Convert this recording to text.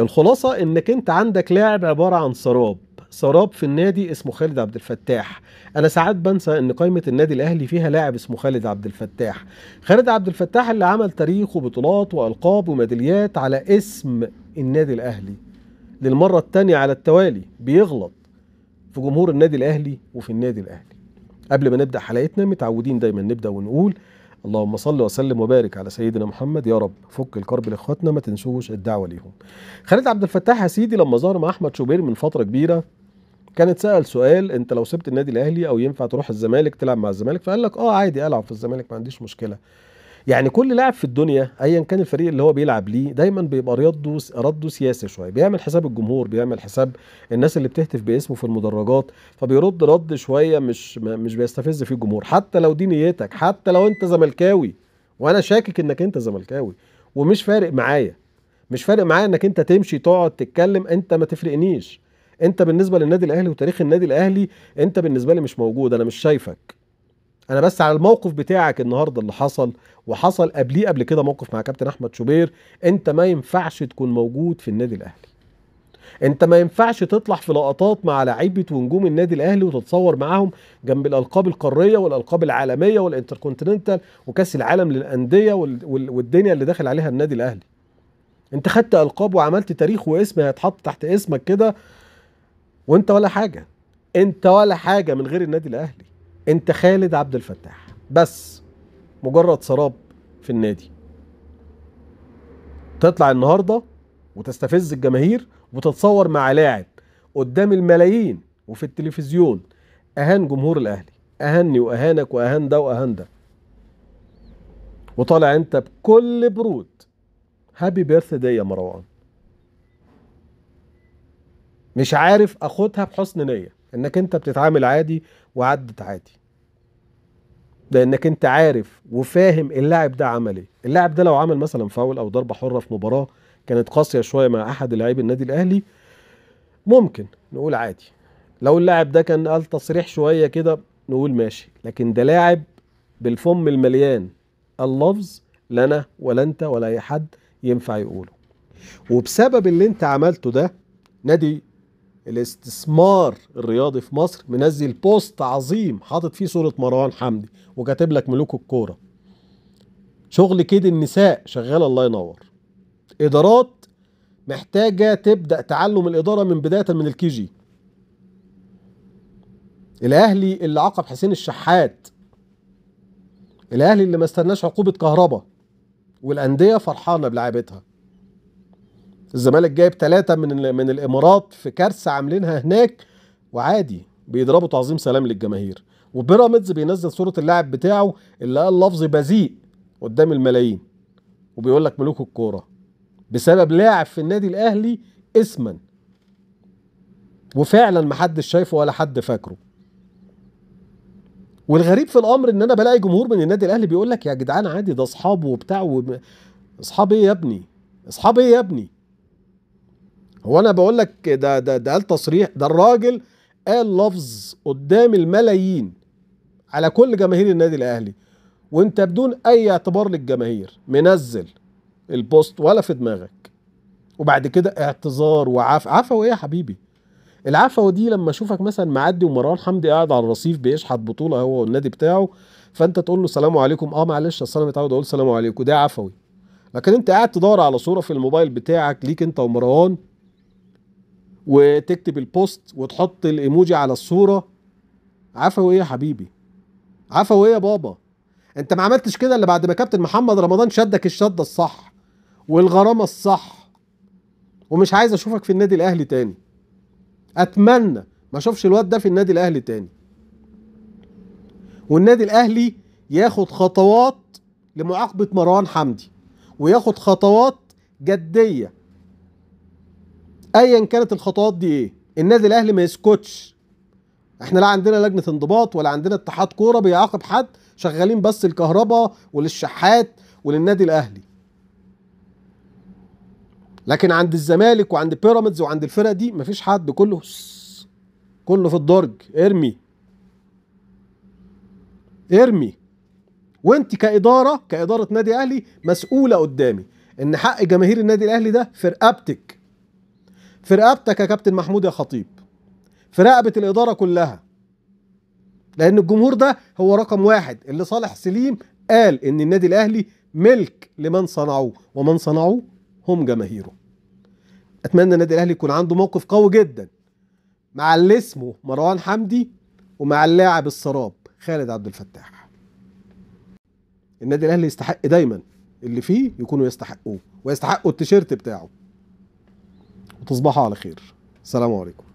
الخلاصه انك انت عندك لاعب عباره عن سراب سراب في النادي اسمه خالد عبد الفتاح انا ساعات بنسى ان قائمه النادي الاهلي فيها لاعب اسمه خالد عبد الفتاح خالد عبد الفتاح اللي عمل تاريخ وبطولات والقاب وميداليات على اسم النادي الاهلي للمره الثانيه على التوالي بيغلط في جمهور النادي الاهلي وفي النادي الاهلي قبل ما نبدا حلقتنا متعودين دايما نبدا ونقول اللهم صل وسلم وبارك على سيدنا محمد يا رب فك الكرب لاخواتنا ما تنسوش الدعوه ليهم خالد عبد الفتاح يا سيدي لما ظهر مع احمد شوبير من فتره كبيره كان اتسال سؤال انت لو سبت النادي الاهلي او ينفع تروح الزمالك تلعب مع الزمالك فقال لك اه عادي العب في الزمالك ما عنديش مشكله يعني كل لاعب في الدنيا ايا كان الفريق اللي هو بيلعب ليه دايما بيبقى رده رده سياسي شويه بيعمل حساب الجمهور بيعمل حساب الناس اللي بتهتف باسمه في المدرجات فبيرد رد شويه مش مش بيستفز فيه الجمهور حتى لو دي نيتك حتى لو انت زملكاوي وانا شاكك انك انت زملكاوي ومش فارق معايا مش فارق معايا انك انت تمشي تقعد تتكلم انت ما تفرقنيش انت بالنسبه للنادي الاهلي وتاريخ النادي الاهلي انت بالنسبه لي مش موجود انا مش شايفك انا بس على الموقف بتاعك النهارده اللي حصل وحصل قبليه قبل كده موقف مع كابتن احمد شوبير انت ما ينفعش تكون موجود في النادي الاهلي انت ما ينفعش تطلع في لقطات مع لعيبه ونجوم النادي الاهلي وتتصور معاهم جنب الالقاب القاريه والالقاب العالميه والانتركونتيننتال وكاس العالم للانديه والدنيا اللي داخل عليها النادي الاهلي انت خدت القاب وعملت تاريخ واسم هيتحط تحت اسمك كده وانت ولا حاجه انت ولا حاجه من غير النادي الاهلي انت خالد عبد الفتاح بس مجرد سراب في النادي تطلع النهارده وتستفز الجماهير وتتصور مع لاعب قدام الملايين وفي التلفزيون اهان جمهور الاهلي اهني واهانك واهان ده واهان ده وطالع انت بكل برود هابي بيرث دي يا مروان مش عارف اخدها بحسن نيه انك انت بتتعامل عادي وعدت عادي لانك انت عارف وفاهم اللاعب ده عمل ايه اللاعب ده لو عمل مثلا فاول او ضربه حره في مباراه كانت قاسيه شويه مع احد لاعبي النادي الاهلي ممكن نقول عادي لو اللاعب ده كان قال تصريح شويه كده نقول ماشي لكن ده لاعب بالفم المليان اللفظ لا انا ولا انت ولا اي حد ينفع يقوله وبسبب اللي انت عملته ده نادي الاستثمار الرياضي في مصر منزل بوست عظيم حاطط فيه صوره مروان حمدي وكاتب لك ملوك الكوره شغل كيد النساء شغاله الله ينور ادارات محتاجه تبدا تعلم الاداره من بدايه من الكي جي الاهلي اللي عقب حسين الشحات الاهلي اللي ما استناش عقوبه كهربا والانديه فرحانه بلعبتها الزمالك جايب ثلاثه من من الامارات في كارثه عاملينها هناك وعادي بيضربوا تعظيم سلام للجماهير وبيراميدز بينزل صوره اللاعب بتاعه اللي قال لفظ بذيء قدام الملايين وبيقول لك ملوك الكوره بسبب لاعب في النادي الاهلي اسما وفعلا محدش شايفه ولا حد فاكره والغريب في الامر ان انا بلاقي جمهور من النادي الاهلي بيقول لك يا جدعان عادي ده اصحابه وبتاع اصحاب ايه يا ابني اصحاب ايه يا ابني هو انا بقول لك ده ده ده قال تصريح ده الراجل قال لفظ قدام الملايين على كل جماهير النادي الاهلي وانت بدون اي اعتبار للجماهير منزل البوست ولا في دماغك وبعد كده اعتذار وعفو عفو ايه يا حبيبي العفو دي لما اشوفك مثلا معدي ومروان حمدي قاعد على الرصيف بيشحت بطوله هو والنادي بتاعه فانت تقول له سلام عليكم اه معلش اصل انا متعود اقول سلام عليكم ده عفوي لكن انت قاعد تدور على صوره في الموبايل بتاعك ليك انت ومروان وتكتب البوست وتحط الايموجي على الصوره عفوي ايه يا حبيبي عفوي ايه يا بابا انت ما عملتش كده الا بعد ما كابتن محمد رمضان شدك الشده الصح والغرامه الصح ومش عايز اشوفك في النادي الاهلي تاني اتمنى ما اشوفش الواد ده في النادي الاهلي تاني والنادي الاهلي ياخد خطوات لمعاقبه مروان حمدي وياخد خطوات جديه ايا كانت الخطوات دي ايه النادي الاهلي ما يسكتش احنا لا عندنا لجنه انضباط ولا عندنا اتحاد كوره بيعاقب حد شغالين بس الكهرباء وللشحات وللنادي الاهلي لكن عند الزمالك وعند بيراميدز وعند الفرق دي مفيش حد كله كله في الدرج ارمي ارمي وانت كاداره كاداره نادي اهلي مسؤوله قدامي ان حق جماهير النادي الاهلي ده في رقبتك في رقبتك يا كابتن محمود يا خطيب في رقبه الاداره كلها لان الجمهور ده هو رقم واحد اللي صالح سليم قال ان النادي الاهلي ملك لمن صنعوه ومن صنعوه هم جماهيره اتمنى النادي الاهلي يكون عنده موقف قوي جدا مع اللي اسمه مروان حمدي ومع اللاعب السراب خالد عبد الفتاح النادي الاهلي يستحق دايما اللي فيه يكونوا يستحقوه ويستحقوا التيشيرت بتاعه وتصبحوا على خير السلام عليكم